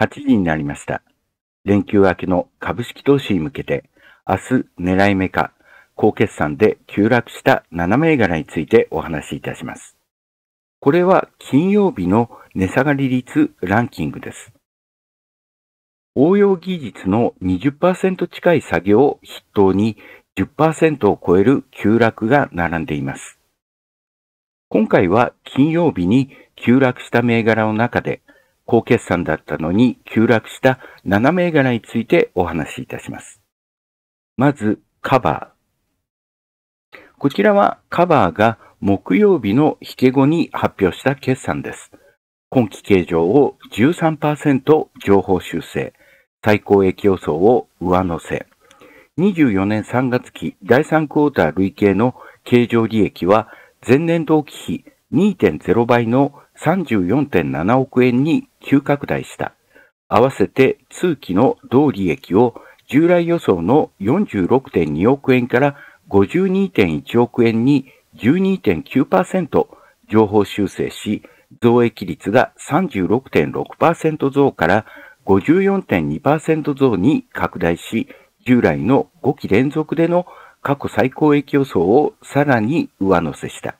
8時になりました。連休明けの株式投資に向けて、明日狙い目か、高決算で急落した7銘柄についてお話しいたします。これは金曜日の値下がり率ランキングです。応用技術の20%近い下げを筆頭に10%を超える急落が並んでいます。今回は金曜日に急落した銘柄の中で高決算だったのに急落した7銘柄についてお話しいたします。まず、カバー。こちらはカバーが木曜日の引け後に発表した決算です。今期計上を13%情報修正、最高益予想を上乗せ。24年3月期第3クォーター累計の経常利益は前年同期比2.0倍の34.7億円に急拡大した。合わせて通期の同利益を従来予想の46.2億円から52.1億円に12.9%情報修正し、増益率が36.6%増から54.2%増に拡大し、従来の5期連続での過去最高益予想をさらに上乗せした。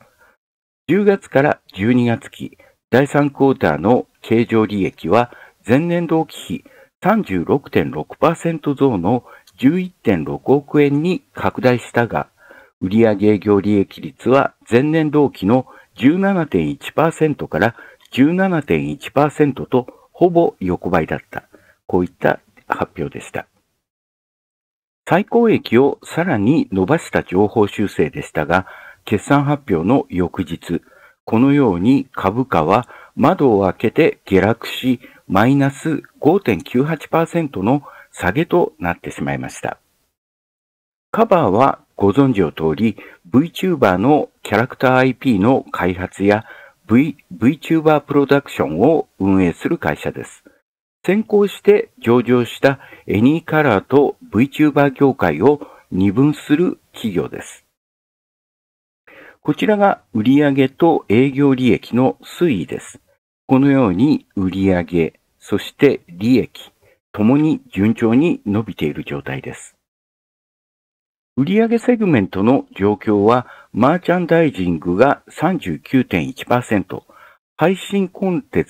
10月から12月期、第3クォーターの経常利益は前年同期比36.6%増の11.6億円に拡大したが、売上営業利益率は前年同期の17.1%から17.1%とほぼ横ばいだった。こういった発表でした。最高益をさらに伸ばした情報修正でしたが、決算発表の翌日、このように株価は窓を開けて下落し、マイナス5.98%の下げとなってしまいました。カバーはご存知の通り、VTuber のキャラクター IP の開発や v VTuber プロダクションを運営する会社です。先行して上場したエニーカラーと VTuber 業界を二分する企業です。こちらが売上と営業利益の推移です。このように売上、そして利益、ともに順調に伸びている状態です。売上セグメントの状況は、マーチャンダイジングが39.1%、配信コンテン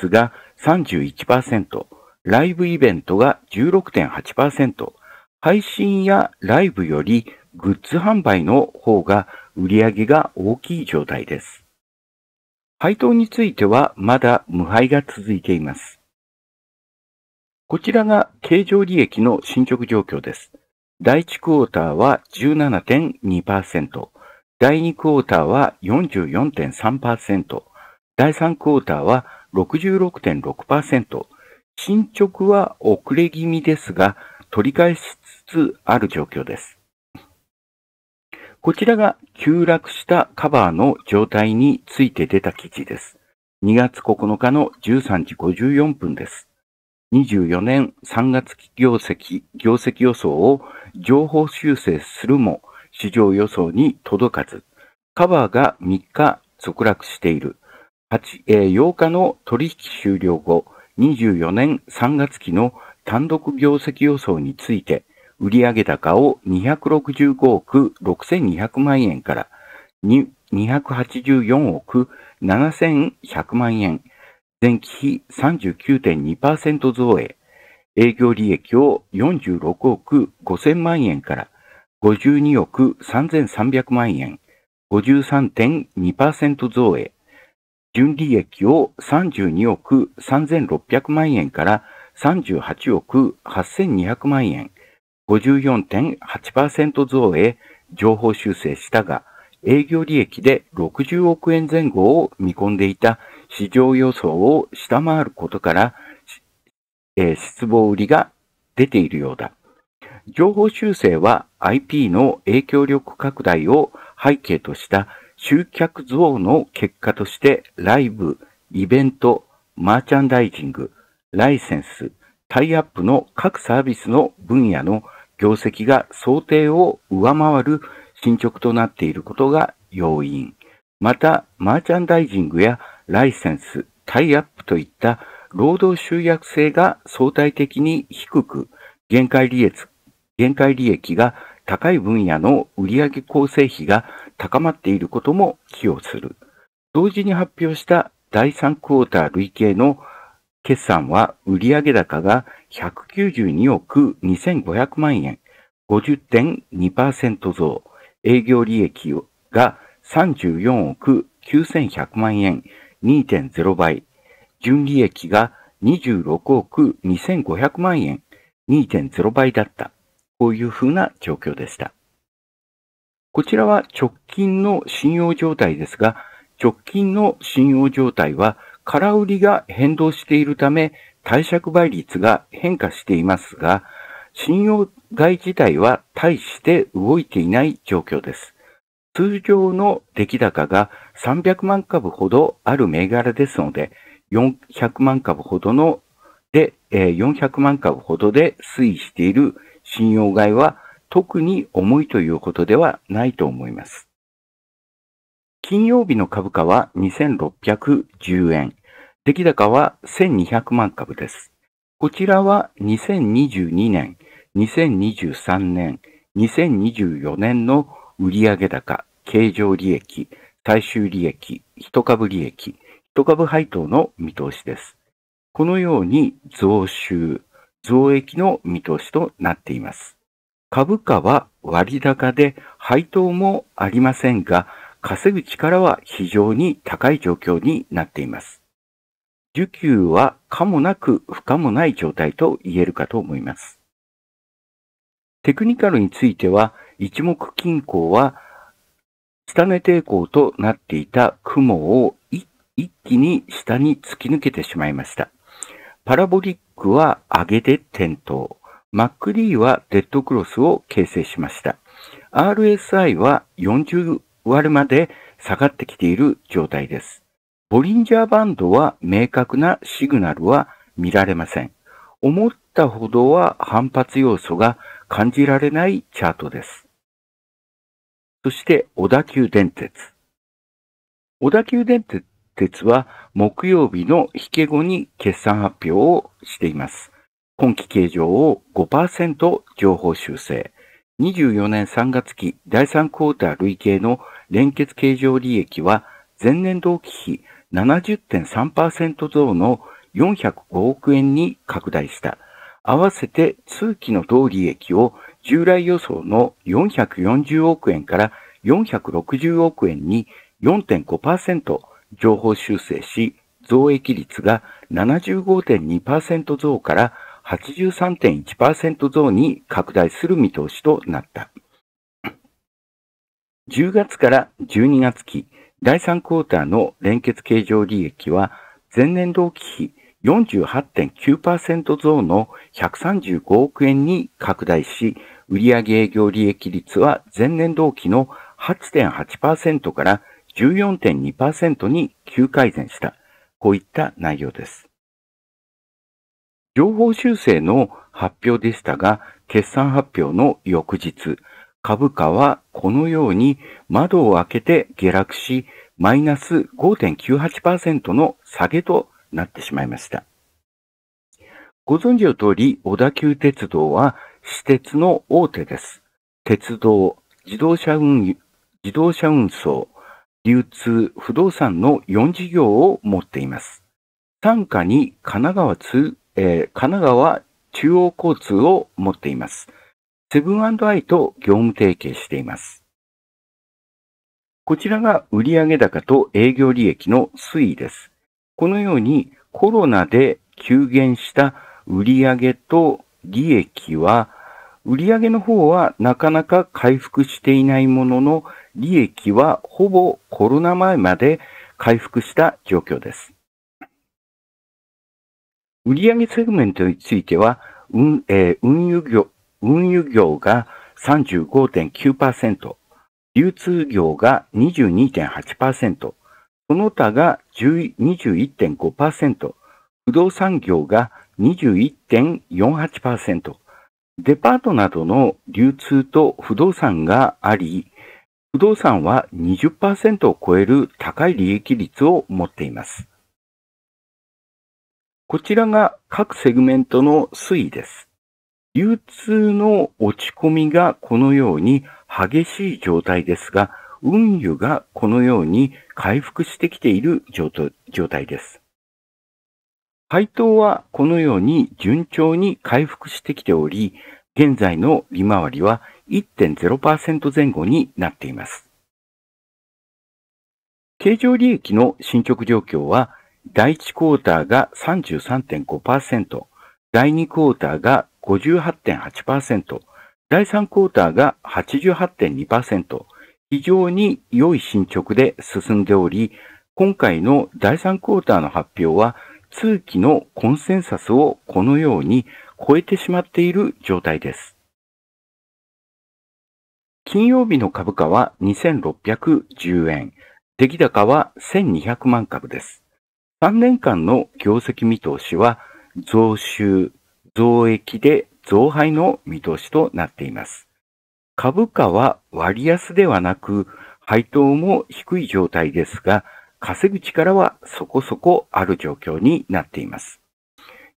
ツが31%、ライブイベントが16.8%、配信やライブよりグッズ販売の方が売り上げが大きい状態です。配当についてはまだ無配が続いています。こちらが経常利益の進捗状況です。第1クォーターは17.2%、第2クォーターは44.3%、第3クォーターは66.6%、進捗は遅れ気味ですが、取り返しつつある状況です。こちらが急落したカバーの状態について出た記事です。2月9日の13時54分です。24年3月期業績、業績予想を情報修正するも市場予想に届かず、カバーが3日続落している。8, えー、8日の取引終了後、24年3月期の単独業績予想について、売上高を265億6200万円から284億7100万円、前期比39.2%増え、営業利益を46億5000万円から52億3300万円、53.2%増え、純利益を32億3600万円から38億8200万円、54.8%増へ情報修正したが、営業利益で60億円前後を見込んでいた市場予想を下回ることから、えー、失望売りが出ているようだ。情報修正は IP の影響力拡大を背景とした集客増の結果としてライブ、イベント、マーチャンダイジング、ライセンス、タイアップの各サービスの分野の業績が想定を上回る進捗となっていることが要因。また、マーチャンダイジングやライセンス、タイアップといった労働集約性が相対的に低く、限界利益限界利益が高い分野の売上構成費が高まっていることも寄与する。同時に発表した第3クォーター累計の決算は売上高が192億2500万円、50.2%増、営業利益が34億9100万円、2.0倍、純利益が26億2500万円、2.0倍だった。こういうふうな状況でした。こちらは直近の信用状態ですが、直近の信用状態は空売りが変動しているため、貸借倍率が変化していますが、信用買い自体は大して動いていない状況です。通常の出来高が300万株ほどある銘柄ですので、400万株ほどので、400万株ほどで推移している信用買いは特に重いということではないと思います。金曜日の株価は2610円。出来高は1200万株です。こちらは2022年、2023年、2024年の売上高、経常利益、最終利益、一株利益、一株配当の見通しです。このように増収、増益の見通しとなっています。株価は割高で配当もありませんが、稼ぐ力は非常に高い状況になっています。需給は可もなく不可もない状態と言えるかと思います。テクニカルについては、一目均衡は、下値抵抗となっていた雲を一気に下に突き抜けてしまいました。パラボリックは上げで点灯。マックリーはデッドクロスを形成しました。RSI は40割まで下がってきている状態です。ボリンジャーバンドは明確なシグナルは見られません。思ったほどは反発要素が感じられないチャートです。そして小田急電鉄。小田急電鉄は木曜日の引け後に決算発表をしています。今期形状を5%情報修正。24年3月期第3クォーター累計の連結経常利益は前年同期比70.3%増の405億円に拡大した。合わせて通期の同利益を従来予想の440億円から460億円に4.5%情報修正し、増益率が75.2%増から83.1%増に拡大する見通しとなった。10月から12月期、第3クォーターの連結計上利益は、前年同期比48.9%増の135億円に拡大し、売上営業利益率は前年同期の8.8%から14.2%に急改善した。こういった内容です。情報修正の発表でしたが、決算発表の翌日、株価はこのように窓を開けて下落し、マイナス5.98%の下げとなってしまいました。ご存知の通り、小田急鉄道は私鉄の大手です。鉄道、自動車運、輸、自動車運送、流通、不動産の4事業を持っています。単価に神奈川通、えー、神奈川中央交通を持っています。セブンアイと業務提携しています。こちらが売上高と営業利益の推移です。このようにコロナで急減した売上と利益は、売上の方はなかなか回復していないものの、利益はほぼコロナ前まで回復した状況です。売上セグメントについては、運、えー、運輸業、運輸業が35.9%、流通業が22.8%、その他が21.5%、不動産業が21.48%、デパートなどの流通と不動産があり、不動産は20%を超える高い利益率を持っています。こちらが各セグメントの推移です。流通の落ち込みがこのように激しい状態ですが、運輸がこのように回復してきている状態です。配当はこのように順調に回復してきており、現在の利回りは1.0%前後になっています。経常利益の進捗状況は、第1クォーターが33.5%、第2クォーターが58.8%、第3クォーターが88.2%、非常に良い進捗で進んでおり、今回の第3クォーターの発表は、通期のコンセンサスをこのように超えてしまっている状態です。金曜日の株価は2610円、出来高は1200万株です。3年間の業績見通しは、増収、増益で増配の見通しとなっています。株価は割安ではなく、配当も低い状態ですが、稼ぐ力はそこそこある状況になっています。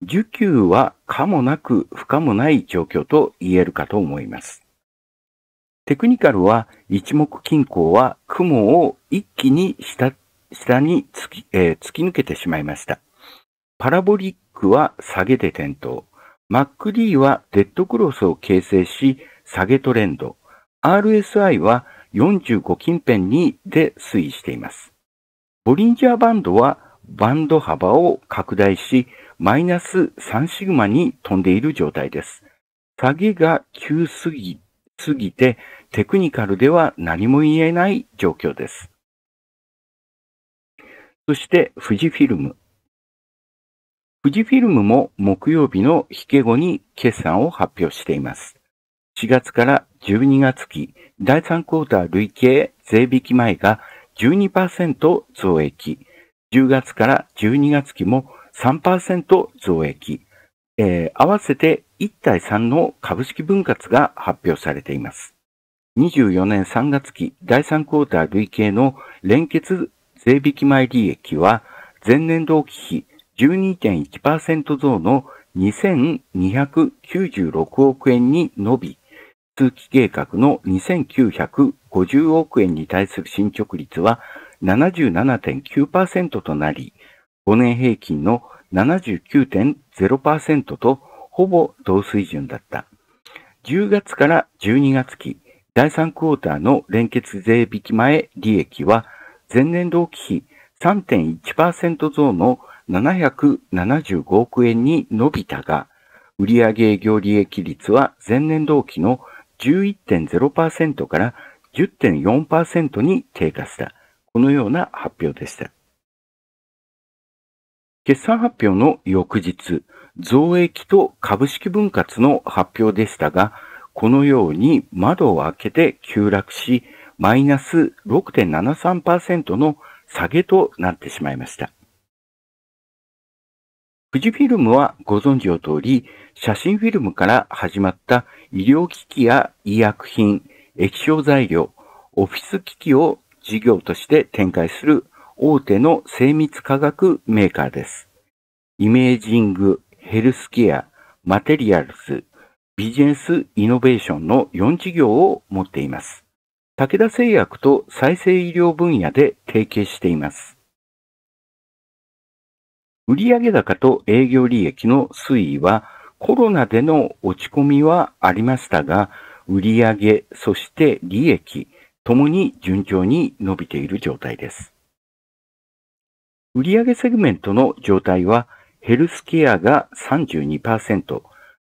需給は可もなく不可もない状況と言えるかと思います。テクニカルは一目均衡は雲を一気に下下に突きえー、突き抜けてしまいました。パラボリックは下げて点灯。マック d はデッドクロスを形成し、下げトレンド。RSI は45近辺にで推移しています。ボリンジャーバンドはバンド幅を拡大し、マイナス3シグマに飛んでいる状態です。下げが急すぎ、すぎてテクニカルでは何も言えない状況です。そして富士フィルム。富士フィルムも木曜日の引け後に決算を発表しています。4月から12月期第3クォーター累計税引き前が12%増益、10月から12月期も3%増益、えー、合わせて1対3の株式分割が発表されています。24年3月期第3クォーター累計の連結税引き前利益は前年同期比12.1%増の2296億円に伸び、通期計画の2950億円に対する進捗率は77.9%となり、5年平均の79.0%とほぼ同水準だった。10月から12月期、第3クォーターの連結税引き前利益は、前年同期比3.1%増の775億円に伸びたが、売上営業利益率は前年同期の11.0%から10.4%に低下した。このような発表でした。決算発表の翌日、増益と株式分割の発表でしたが、このように窓を開けて急落し、マイナス6.73%の下げとなってしまいました。富士フィルムはご存知の通り、写真フィルムから始まった医療機器や医薬品、液晶材料、オフィス機器を事業として展開する大手の精密科学メーカーです。イメージング、ヘルスケア、マテリアルズ、ビジネスイノベーションの4事業を持っています。武田製薬と再生医療分野で提携しています。売上高と営業利益の推移はコロナでの落ち込みはありましたが、売上、そして利益、ともに順調に伸びている状態です。売上セグメントの状態は、ヘルスケアが32%、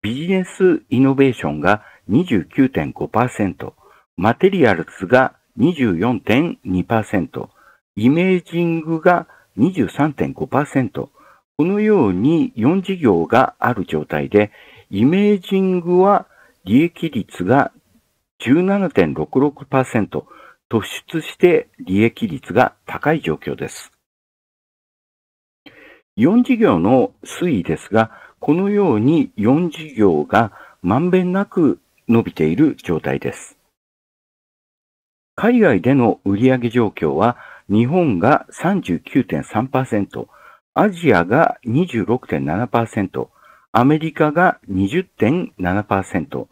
ビジネスイノベーションが29.5%、マテリアルズが24.2%、イメージングが23.5%、このように4事業がある状態で、イメージングは利益率が17.66%、突出して利益率が高い状況です。4事業の推移ですが、このように4事業がまんべんなく伸びている状態です。海外での売上状況は、日本が39.3%、アジアが26.7%、アメリカが20.7%。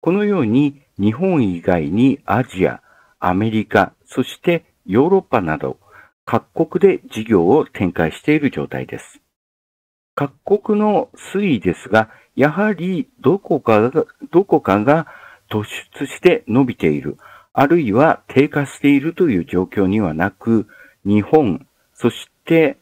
このように日本以外にアジア、アメリカ、そしてヨーロッパなど各国で事業を展開している状態です。各国の推移ですが、やはりどこかが、どこかが突出して伸びている、あるいは低下しているという状況にはなく、日本、そして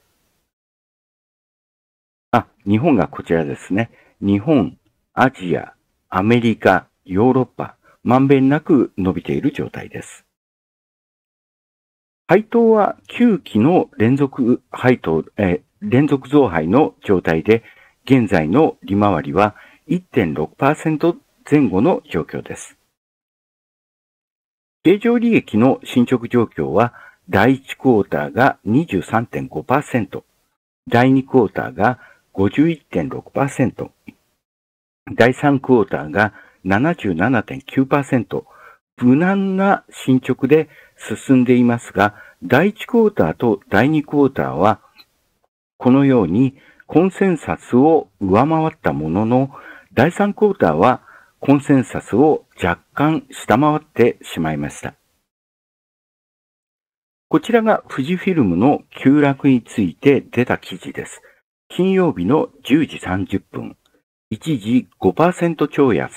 日本がこちらですね。日本、アジア、アメリカ、ヨーロッパ、まんべんなく伸びている状態です。配当は9期の連続配当、え連続増配の状態で、現在の利回りは1.6%前後の状況です。経常利益の進捗状況は、第1クォーターが23.5%、第2クォーターが51.6%、第3クォーターが77.9%、無難な進捗で進んでいますが、第1クォーターと第2クォーターは、このようにコンセンサスを上回ったものの、第3クォーターはコンセンサスを若干下回ってしまいました。こちらが富士フィルムの急落について出た記事です。金曜日の10時30分、一時5%超安、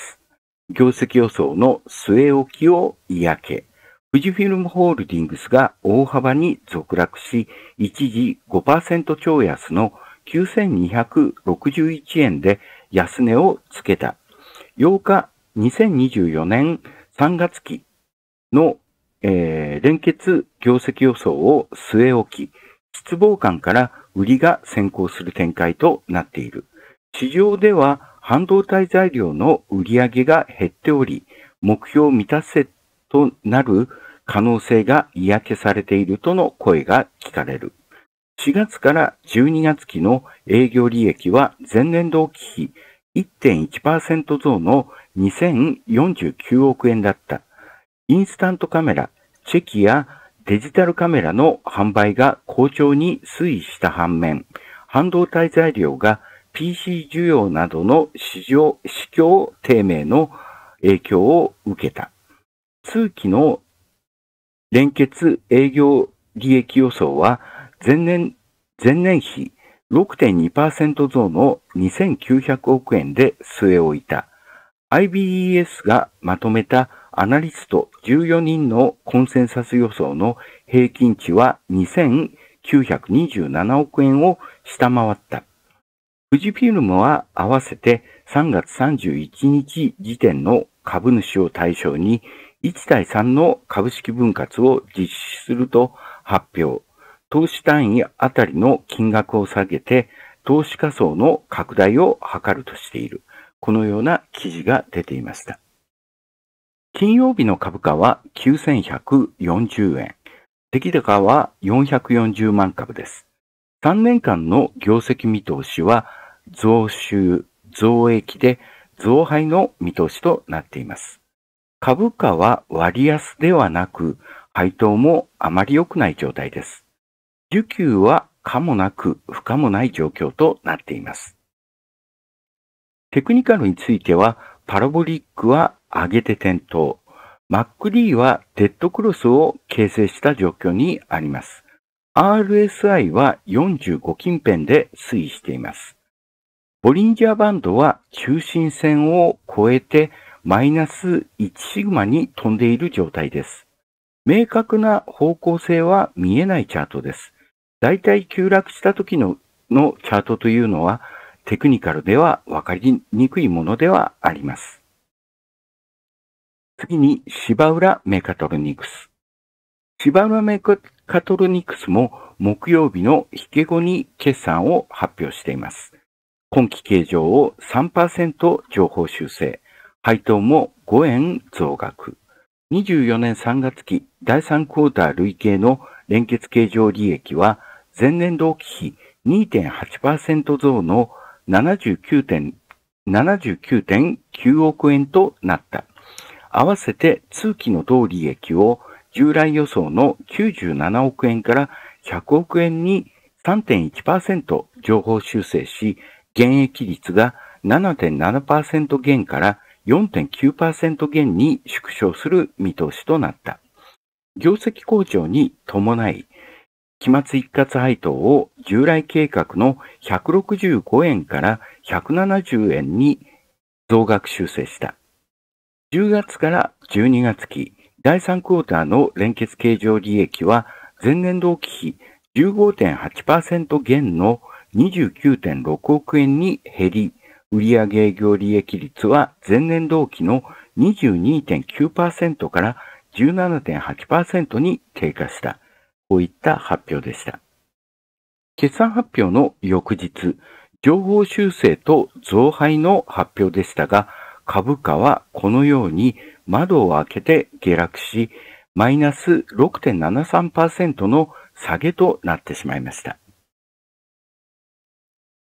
業績予想の据え置きを嫌気。富士フィルムホールディングスが大幅に続落し、一時5%超安の9261円で安値をつけた。8日2024年3月期の、えー、連結業績予想を据え置き、失望感から売りが先行する展開となっている。市場では半導体材料の売り上げが減っており、目標未達成となる可能性が嫌気されているとの声が聞かれる。4月から12月期の営業利益は前年同期比1.1%増の2049億円だった。インスタントカメラ、チェキやデジタルカメラの販売が好調に推移した反面、半導体材料が PC 需要などの市場、市況低迷の影響を受けた。通期の連結営業利益予想は前年、前年比6.2%増の2900億円で据え置いた。IBES がまとめたアナリスト14人のコンセンサス予想の平均値は2927億円を下回った。富士フィルムは合わせて3月31日時点の株主を対象に1対3の株式分割を実施すると発表。投資単位あたりの金額を下げて投資仮想の拡大を図るとしている。このような記事が出ていました。金曜日の株価は9140円。出来高は440万株です。3年間の業績見通しは増収、増益で増配の見通しとなっています。株価は割安ではなく、配当もあまり良くない状態です。需給は可もなく不可もない状況となっています。テクニカルについては、パラボリックは上げて点灯。MacD はデッドクロスを形成した状況にあります。RSI は45近辺で推移しています。ボリンジャーバンドは中心線を越えてマイナス1シグマに飛んでいる状態です。明確な方向性は見えないチャートです。だいたい急落した時ののチャートというのはテクニカルではわかりにくいものではあります。次に芝浦メカトロニクス。芝浦メカトロニクスも木曜日の引け後に決算を発表しています。今期計上を3%情報修正、配当も5円増額。24年3月期第3クォーター累計の連結計上利益は前年同期比2.8%増の79.9 9億円となった。合わせて通期の同利益を従来予想の97億円から100億円に3.1%情報修正し、減益率が7.7%減から4.9%減に縮小する見通しとなった。業績向上に伴い、期末一括配当を従来計画の165円から170円に増額修正した。10月から12月期第3クォーターの連結経常利益は前年同期比15.8%減の29.6億円に減り、売上営業利益率は前年同期の22.9%から17.8%に低下した。こういった発表でした。決算発表の翌日、情報修正と増配の発表でしたが、株価はこのように窓を開けて下落し、マイナス6.73%の下げとなってしまいました。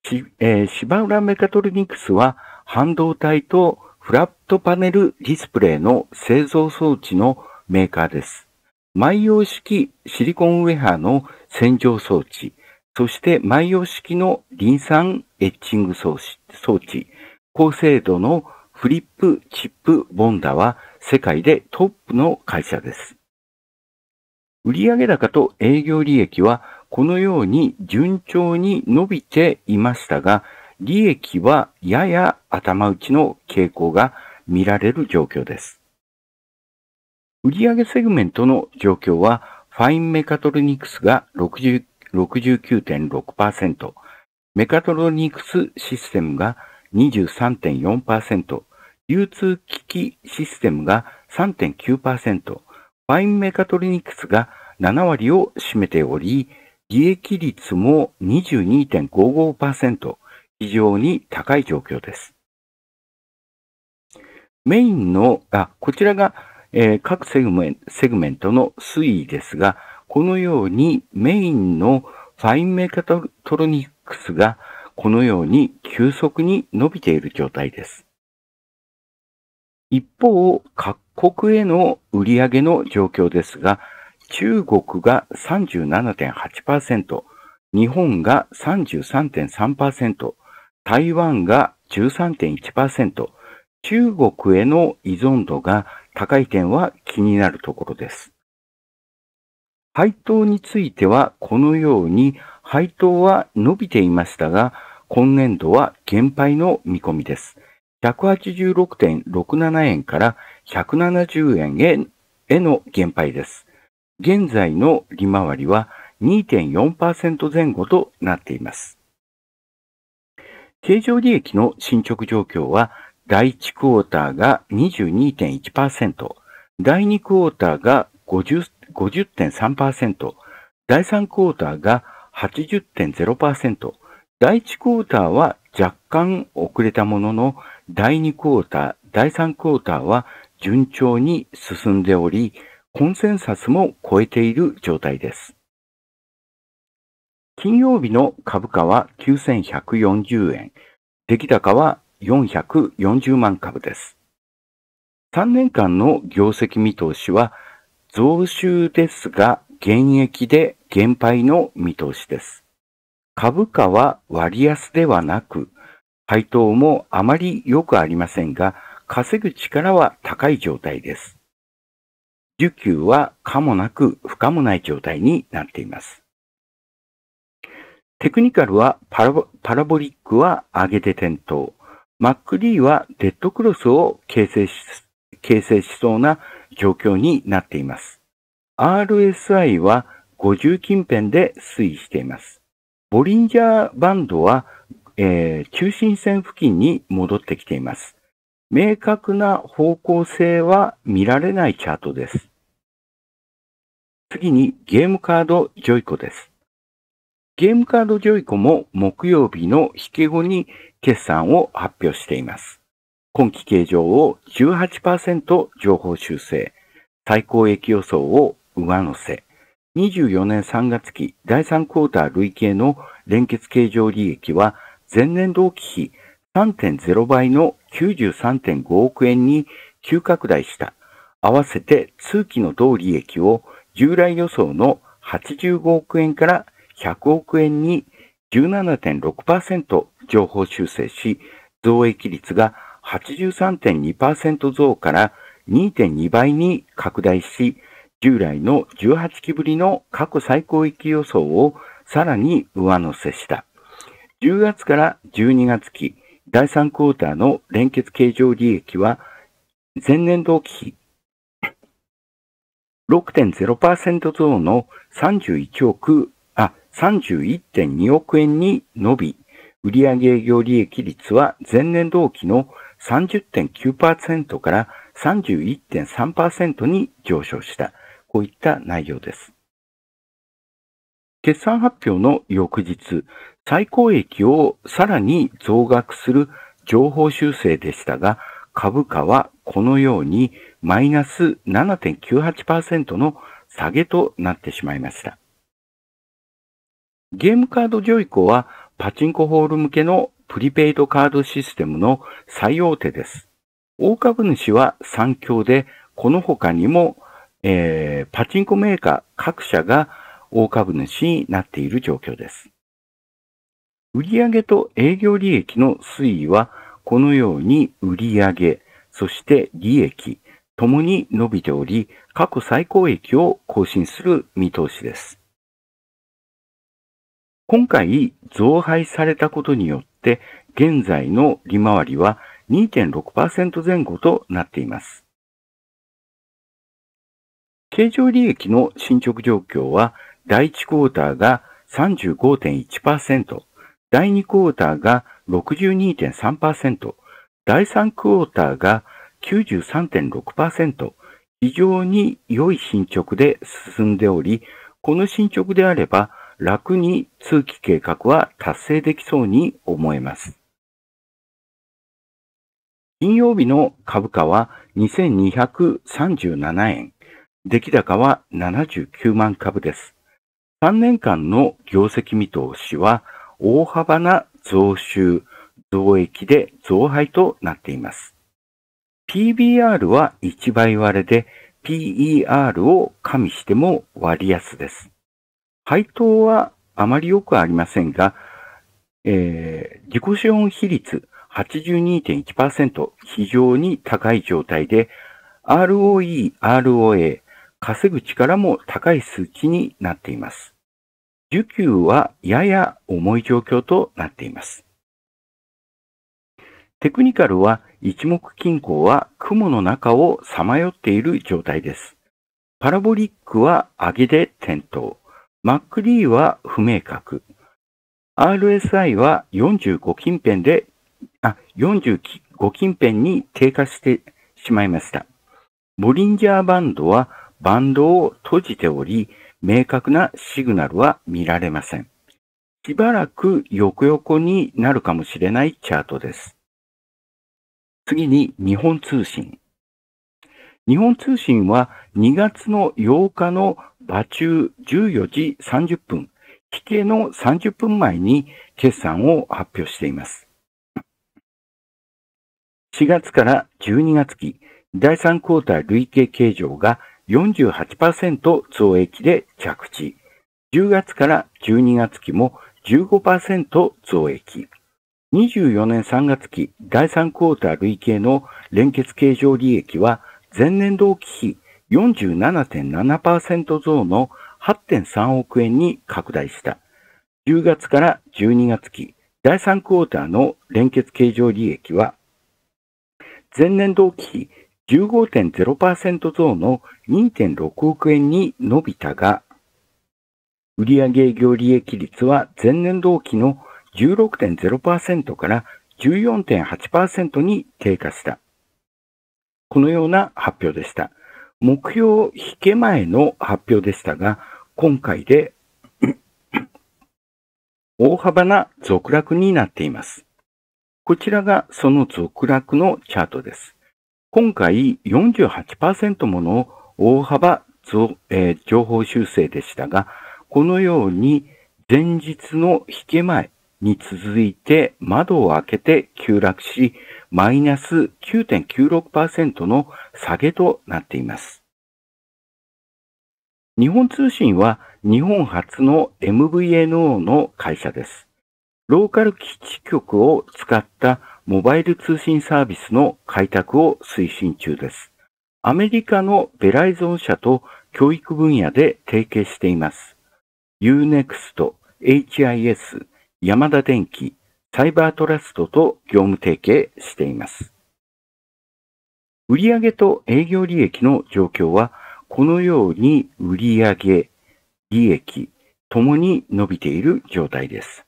しえー、芝浦メカトリニクスは半導体とフラットパネルディスプレイの製造装置のメーカーです。埋用式シリコンウェハの洗浄装置、そして埋用式のリン酸エッチング装置、高精度のフリップチップボンダは世界でトップの会社です。売上高と営業利益はこのように順調に伸びていましたが、利益はやや頭打ちの傾向が見られる状況です。売上セグメントの状況は、ファインメカトロニクスが69.6%、メカトロニクスシステムが23.4%、流通機器システムが3.9%、ァインメカトリニクスが7割を占めており、利益率も22.55%、非常に高い状況です。メインの、あ、こちらが、えー、各セグメンセグメントの推移ですが、このようにメインのファインメカトロニクスがこのように急速に伸びている状態です。一方、各国への売上の状況ですが、中国が37.8%、日本が33.3%、台湾が13.1%、中国への依存度が高い点は気になるところです。配当についてはこのように配当は伸びていましたが、今年度は減配の見込みです。186.67円から170円への減配です。現在の利回りは2.4%前後となっています。経常利益の進捗状況は、第1クォーターが22.1%、第2クォーターが50.3%、第3クォーターが80.0%。第1クォーターは若干遅れたものの、第2クォーター、第3クォーターは順調に進んでおり、コンセンサスも超えている状態です。金曜日の株価は9140円、出来高は440万株です。3年間の業績見通しは増収ですが、現役で減配の見通しです。株価は割安ではなく、配当もあまり良くありませんが、稼ぐ力は高い状態です。需給は可もなく不可もない状態になっています。テクニカルはパラパラボリックは上げて転倒。マックリーはデッドクロスを形成し、形成しそうな状況になっています。RSI は50近辺で推移しています。ボリンジャーバンドは、えー、中心線付近に戻ってきています。明確な方向性は見られないチャートです。次にゲームカードジョイコです。ゲームカードジョイコも木曜日の引け後に決算を発表しています。今期計上を18%情報修正、最高益予想を上乗せ、24年3月期第3クォーター累計の連結経常利益は前年同期比3.0倍の93.5億円に急拡大した。合わせて通期の同利益を従来予想の85億円から100億円に17.6%上方修正し、増益率が83.2%増から2.2倍に拡大し、従来の18期ぶりの過去最高域予想をさらに上乗せした。10月から12月期、第3クォーターの連結計上利益は、前年同期比6.0%増の31億、あ、31.2億円に伸び、売上営業利益率は前年同期の30.9%から31.3%に上昇した。こういった内容です。決算発表の翌日、最高益をさらに増額する情報修正でしたが、株価はこのようにマイナス7.98%の下げとなってしまいました。ゲームカードジョイコはパチンコホール向けのプリペイドカードシステムの最大手です。大株主は3強で、この他にもえー、パチンコメーカー各社が大株主になっている状況です。売上と営業利益の推移は、このように売上、そして利益、ともに伸びており、過去最高益を更新する見通しです。今回、増配されたことによって、現在の利回りは2.6%前後となっています。経常利益の進捗状況は、第1クォーターが35.1%、第2クォーターが62.3%、第3クォーターが93.6%、非常に良い進捗で進んでおり、この進捗であれば楽に通期計画は達成できそうに思えます。金曜日の株価は2237円、出来高は79万株です。3年間の業績見通しは大幅な増収、増益で増配となっています。PBR は1倍割れで PER を加味しても割安です。配当はあまり良くありませんが、えー、自己資本比率82.1%非常に高い状態で ROE、ROA、稼ぐ力も高い数値になっています。需給はやや重い状況となっています。テクニカルは一目均衡は雲の中をさまよっている状態です。パラボリックは上げで点灯。マックリーは不明確。RSI は45近辺で、あ、45近辺に低下してしまいました。ボリンジャーバンドはバンドを閉じており、明確なシグナルは見られません。しばらく横横になるかもしれないチャートです。次に日本通信。日本通信は2月の8日の場中14時30分、危険の30分前に決算を発表しています。4月から12月期、第3クォーター累計計上が48%増益で着地。10月から12月期も15%増益。24年3月期第3クォーター累計の連結計上利益は前年同期比47.7%増の8.3億円に拡大した。10月から12月期第3クォーターの連結計上利益は前年同期比15.0%増の2.6億円に伸びたが、売上業利益率は前年同期の16.0%から14.8%に低下した。このような発表でした。目標引け前の発表でしたが、今回で 大幅な続落になっています。こちらがその続落のチャートです。今回48%もの大幅増、えー、情報修正でしたが、このように前日の引け前に続いて窓を開けて急落し、マイナス9.96%の下げとなっています。日本通信は日本初の MVNO の会社です。ローカル基地局を使ったモバイル通信サービスの開拓を推進中です。アメリカのベライゾン社と教育分野で提携しています。UNEXT、HIS、ヤマダ電機、サイバートラストと業務提携しています。売上と営業利益の状況は、このように売上、利益、ともに伸びている状態です。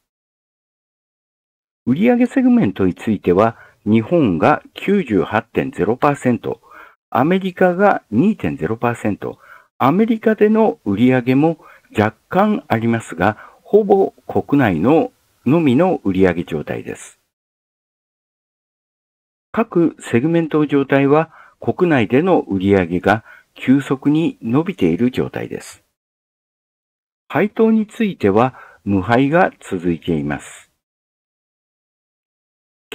売上セグメントについては、日本が98.0%、アメリカが2.0%、アメリカでの売上も若干ありますが、ほぼ国内ののみの売上状態です。各セグメント状態は国内での売上が急速に伸びている状態です。配当については無敗が続いています。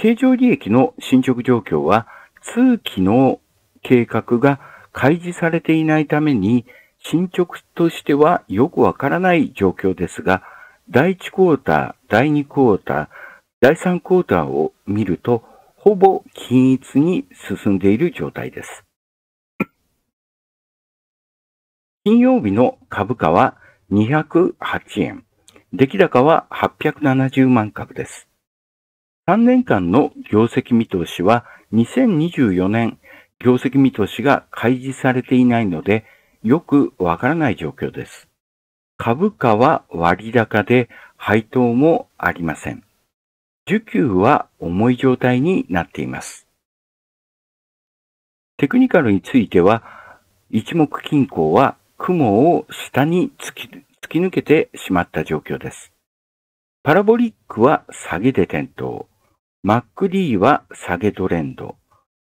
経常利益の進捗状況は、通期の計画が開示されていないために、進捗としてはよくわからない状況ですが、第1クォーター、第2クォーター、第3クォーターを見ると、ほぼ均一に進んでいる状態です。金曜日の株価は208円、出来高は870万株です。3年間の業績見通しは2024年業績見通しが開示されていないのでよくわからない状況です。株価は割高で配当もありません。需給は重い状態になっています。テクニカルについては一目均衡は雲を下に突き突き抜けてしまった状況です。パラボリックは下げで点灯。MacD は下げトレンド、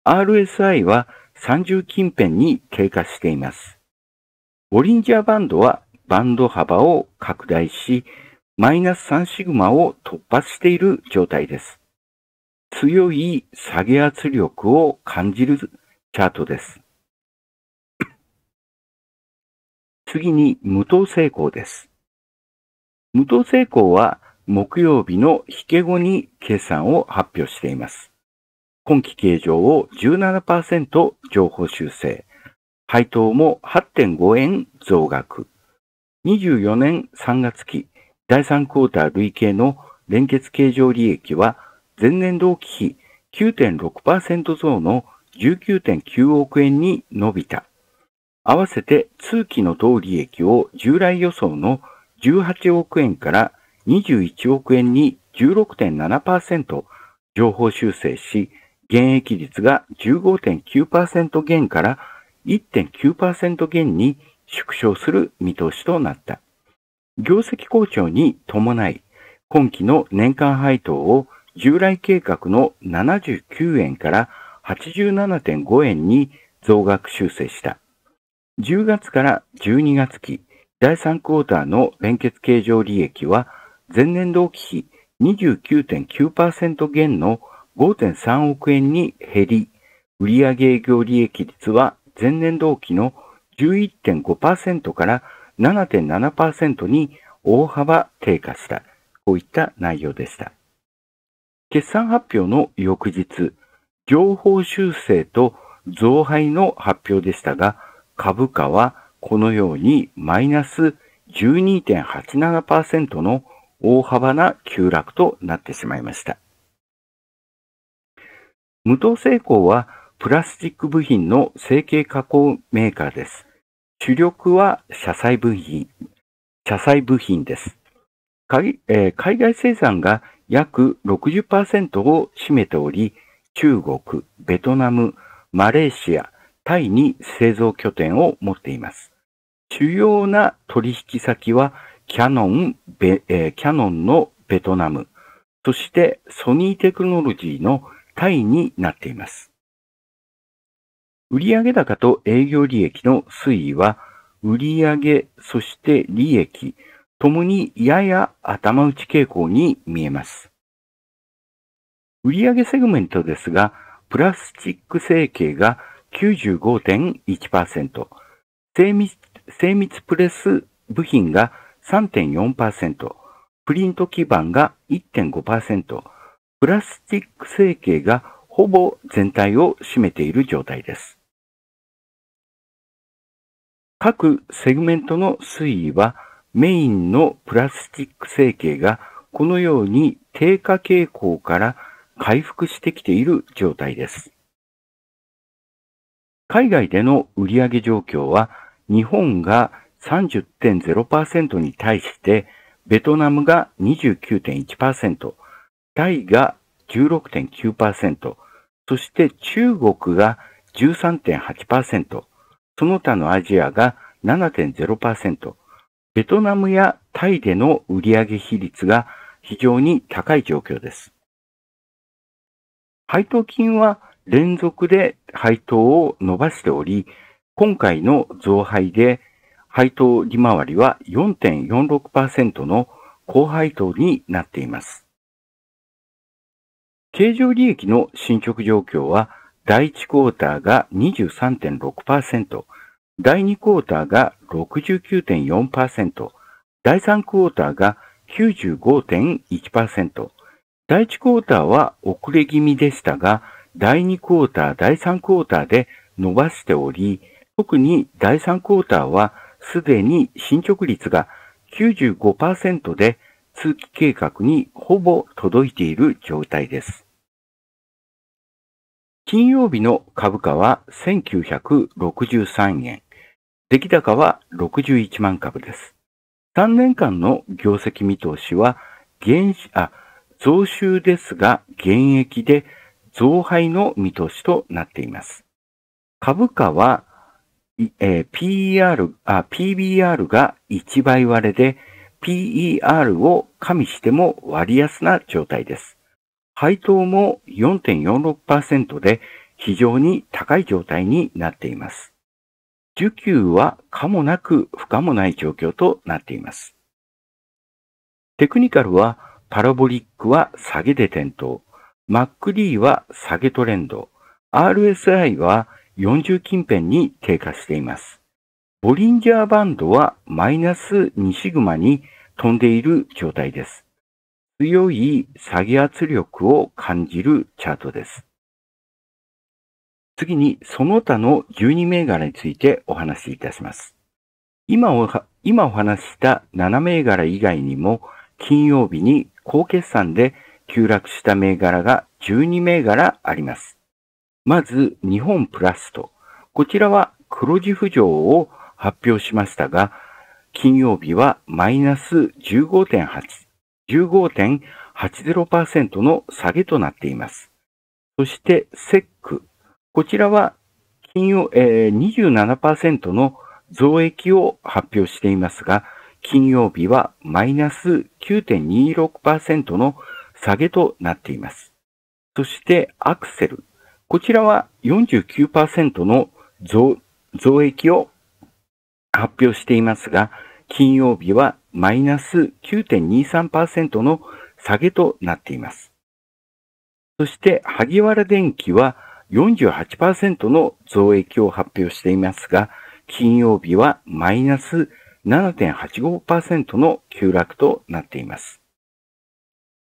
RSI は30近辺に低下しています。ボリンジャーバンドはバンド幅を拡大し、マイナス3シグマを突破している状態です。強い下げ圧力を感じるチャートです。次に無糖成功です。無糖成功は木曜日の引け後に決算を発表しています。今期計上を17%情報修正、配当も8.5円増額、24年3月期第3クォーター累計の連結計上利益は前年同期比9.6%増の19.9億円に伸びた。合わせて通期の同利益を従来予想の18億円から21億円に16.7%情報修正し、減益率が15.9%減から1.9%減に縮小する見通しとなった。業績好調に伴い、今期の年間配当を従来計画の79円から87.5円に増額修正した。10月から12月期第3クォーターの連結形状利益は前年同期比29.9%減の5.3億円に減り、売上営業利益率は前年同期の11.5%から7.7%に大幅低下した。こういった内容でした。決算発表の翌日、情報修正と増配の発表でしたが、株価はこのようにマイナス12.87%の大幅な急落となってしまいました。無糖成功はプラスチック部品の成形加工メーカーです。主力は車載部品、車載部品です。えー、海外生産が約60%を占めており、中国、ベトナム、マレーシア、タイに製造拠点を持っています。主要な取引先はキャノン、えー、キャノンのベトナム、そしてソニーテクノロジーのタイになっています。売上高と営業利益の推移は、売上、そして利益、ともにやや頭打ち傾向に見えます。売上セグメントですが、プラスチック成形が95.1%、精密プレス部品が3.4%、プリント基板が1.5%、プラスチック成形がほぼ全体を占めている状態です。各セグメントの推移はメインのプラスチック成形がこのように低下傾向から回復してきている状態です。海外での売上状況は日本が30.0%に対して、ベトナムが29.1%、タイが16.9%、そして中国が13.8%、その他のアジアが7.0%、ベトナムやタイでの売上比率が非常に高い状況です。配当金は連続で配当を伸ばしており、今回の増配で配当利回りは4.46%の高配当になっています。経常利益の進捗状況は、第1クォーターが23.6%、第2クォーターが69.4%、第3クォーターが95.1%、第1クォーターは遅れ気味でしたが、第2クォーター、第3クォーターで伸ばしており、特に第3クォーターはすでに進捗率が95%で通期計画にほぼ届いている状態です。金曜日の株価は1963円、出来高は61万株です。3年間の業績見通しは減あ、増収ですが減益で増配の見通しとなっています。株価はえー、PR、あ、PBR が1倍割れで、PER を加味しても割安な状態です。配当も4.46%で非常に高い状態になっています。受給は可もなく不可もない状況となっています。テクニカルはパラボリックは下げで点灯、MacD は下げトレンド、RSI は40近辺に低下しています。ボリンジャーバンドはマイナス2シグマに飛んでいる状態です。強い下げ圧力を感じるチャートです。次に、その他の12銘柄についてお話しいたします。今お今お話した7銘柄以外にも、金曜日に高決算で急落した銘柄が12銘柄あります。まず、日本プラスと。こちらは黒字浮上を発表しましたが、金曜日はマイナス15.8、15.80%の下げとなっています。そして、セック。こちらは金曜、えー、27%の増益を発表していますが、金曜日はマイナス9.26%の下げとなっています。そしてアクセル。こちらは49%の増増益を発表していますが、金曜日はマイナス9.23%の下げとなっています。そして、萩原電機は48%の増益を発表していますが、金曜日はマイナス7.85%の急落となっています。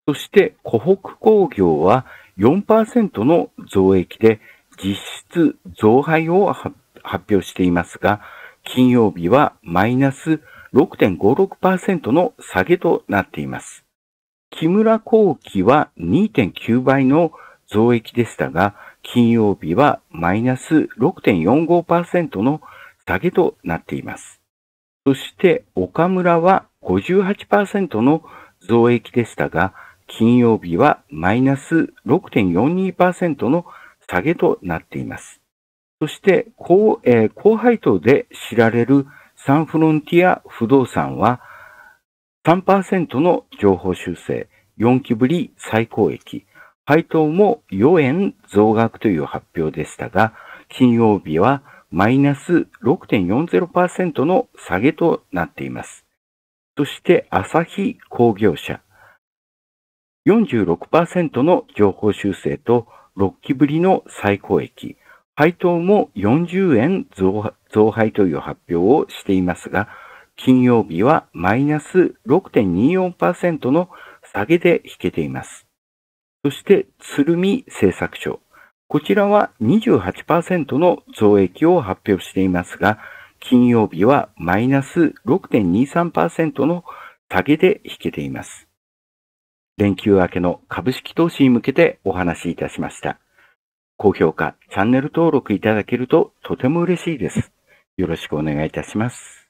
そして、湖北工業は4%の増益で実質増配を発表していますが、金曜日はマイナス6.56%の下げとなっています。木村後期は2.9倍の増益でしたが、金曜日はマイナス6.45%の下げとなっています。そして岡村は58%の増益でしたが、金曜日はマイナス6.42%の下げとなっています。そして高、えー、高配当で知られるサンフロンティア不動産は3%の情報修正、4期ぶり最高益、配当も4円増額という発表でしたが、金曜日はマイナス6.40%の下げとなっています。そして、朝日工業者、46%の情報修正と6期ぶりの最高益、配当も40円増増配という発表をしていますが、金曜日はマイナス6.24%の下げで引けています。そして、鶴見製作所。こちらは28%の増益を発表していますが、金曜日はマイナス6.23%の下げで引けています。連休明けの株式投資に向けてお話しいたしました。高評価、チャンネル登録いただけるととても嬉しいです。よろしくお願いいたします。